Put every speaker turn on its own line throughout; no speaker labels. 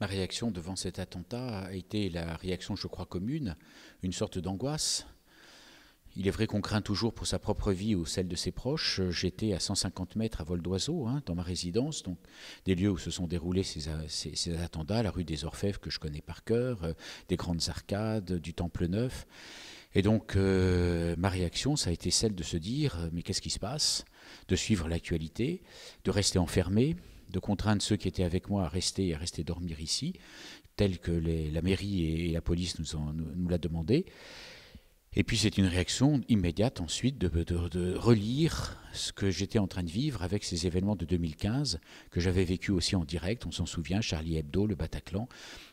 Ma réaction devant cet attentat a été la réaction, je crois, commune, une sorte d'angoisse. Il est vrai qu'on craint toujours pour sa propre vie ou celle de ses proches. J'étais à 150 mètres à vol d'oiseau, hein, dans ma résidence, donc des lieux où se sont déroulés ces, attentats, la rue des Orfèvres que je connais par cœur, euh, des grandes arcades, du Temple Neuf. Et donc euh, ma réaction, ça a été celle de se dire, euh, mais qu'est-ce qui se passe De suivre l'actualité, de rester enfermé, de contraindre ceux qui étaient avec moi à rester et à rester dormir ici, tel que la mairie et la police nous, en, l'a demandé. Et puis c'est une réaction immédiate ensuite de, relire ce que j'étais en train de vivre avec ces événements de 2015 que j'avais vécu aussi en direct. On s'en souvient, Charlie Hebdo, le Bataclan,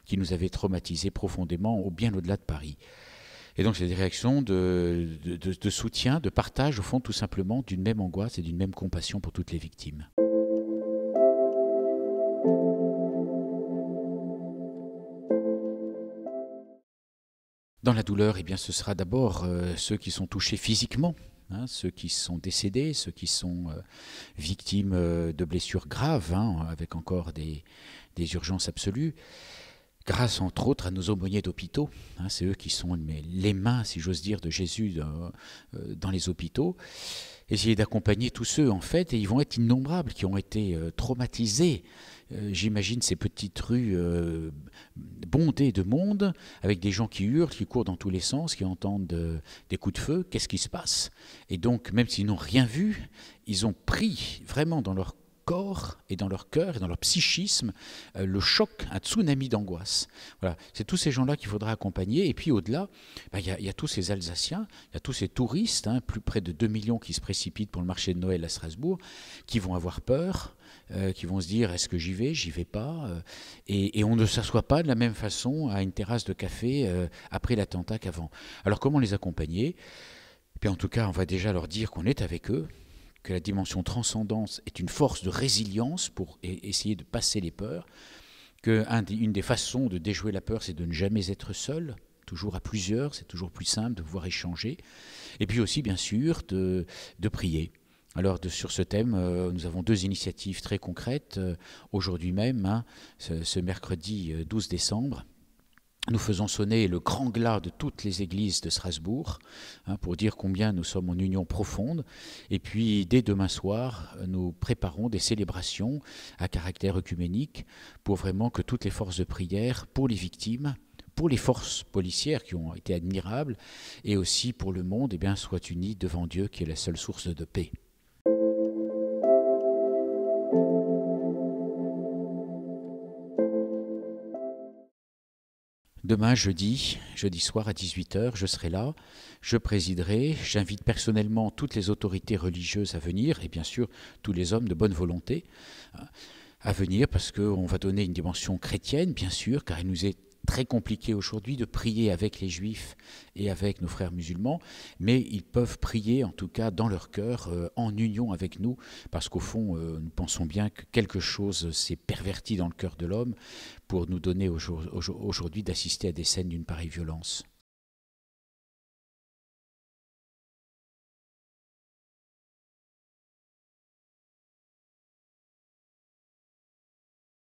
qui nous avait traumatisés profondément, au, bien au-delà de Paris. Et donc c'est des réactions de soutien, de partage, au fond tout simplement, d'une même angoisse et d'une même compassion pour toutes les victimes. Dans la douleur, eh bien, ce sera d'abord euh, ceux qui sont touchés physiquement, hein, ceux qui sont décédés, ceux qui sont euh, victimes euh, de blessures graves, hein, avec encore des urgences absolues grâce entre autres à nos aumôniers d'hôpitaux. Hein, c'est eux qui sont les mains, si j'ose dire, de Jésus dans, euh, les hôpitaux. Essayer d'accompagner tous ceux, en fait, et ils vont être innombrables, qui ont été euh, traumatisés. Euh, j'imagine ces petites rues bondées de monde, avec des gens qui hurlent, qui courent dans tous les sens, qui entendent des coups de feu. Qu'est-ce qui se passe Et donc, même s'ils n'ont rien vu, ils ont pris vraiment dans leur corps et dans leur cœur et dans leur psychisme euh, le choc, un tsunami d'angoisse. Voilà, c'est tous ces gens-là qu'il faudra accompagner. Et puis au-delà, bah, il y, a tous ces Alsaciens, il y a tous ces touristes, hein, plus près de 2 millions qui se précipitent pour le marché de Noël à Strasbourg, qui vont avoir peur, euh, qui vont se dire est-ce que j'y vais, j'y vais pas euh, et, on ne s'assoit pas de la même façon à une terrasse de café après l'attentat qu'avant. Alors comment les accompagner et Puis en tout cas, on va déjà leur dire qu'on est avec eux, que la dimension transcendance est une force de résilience pour e-, essayer de passer les peurs, qu'une des façons de déjouer la peur, c'est de ne jamais être seul, toujours à plusieurs, c'est toujours plus simple de pouvoir échanger, et puis aussi, bien sûr, de, prier. Alors sur ce thème, euh, nous avons deux initiatives très concrètes euh, aujourd'hui même, hein, ce mercredi 12 euh, décembre nous faisons sonner le grand glas de toutes les églises de Strasbourg hein, pour dire combien nous sommes en union profonde. Et puis dès demain soir, nous préparons des célébrations à caractère œcuménique pour vraiment que toutes les forces de prière pour les victimes pour les forces policières qui ont été admirables, et aussi pour le monde, eh bien, soient unies devant Dieu qui est la seule source de paix. Demain, jeudi, jeudi soir à 18h, je serai là, je présiderai, j'invite personnellement toutes les autorités religieuses à venir et bien sûr tous les hommes de bonne volonté euh, à venir parce qu'on va donner une dimension chrétienne, bien sûr, car il nous est très compliqué aujourd'hui de prier avec les juifs et avec nos frères musulmans, mais ils peuvent prier en tout cas dans leur cœur, euh, en union avec nous, parce qu'au fond, euh, nous pensons bien que quelque chose s'est perverti dans le cœur de l'homme pour nous donner aujourd'hui d'assister à des scènes d'une pareille violence.